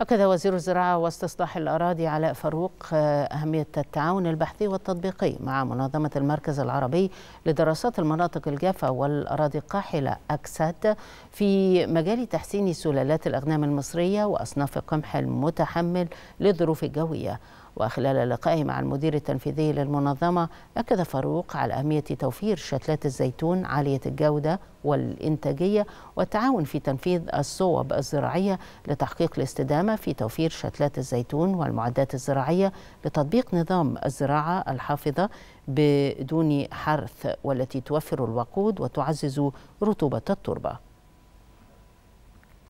أكد وزير الزراعة واستصلاح الأراضي علاء فاروق آه، أهمية التعاون البحثي والتطبيقي مع منظمة المركز العربي لدراسات المناطق الجافة والأراضي القاحلة أكساد في مجال تحسين سلالات الأغنام المصرية وأصناف القمح المتحمل للظروف الجوية وخلال لقائه مع المدير التنفيذي للمنظمة أكد فاروق على أهمية توفير شتلات الزيتون عالية الجودة والإنتاجية والتعاون في تنفيذ الصوب الزراعية لتحقيق الاستدامة المساهمة في توفير شتلات الزيتون والمعدات الزراعية لتطبيق نظام الزراعة الحافظة بدون حرث والتي توفر الوقود وتعزز رطوبة التربة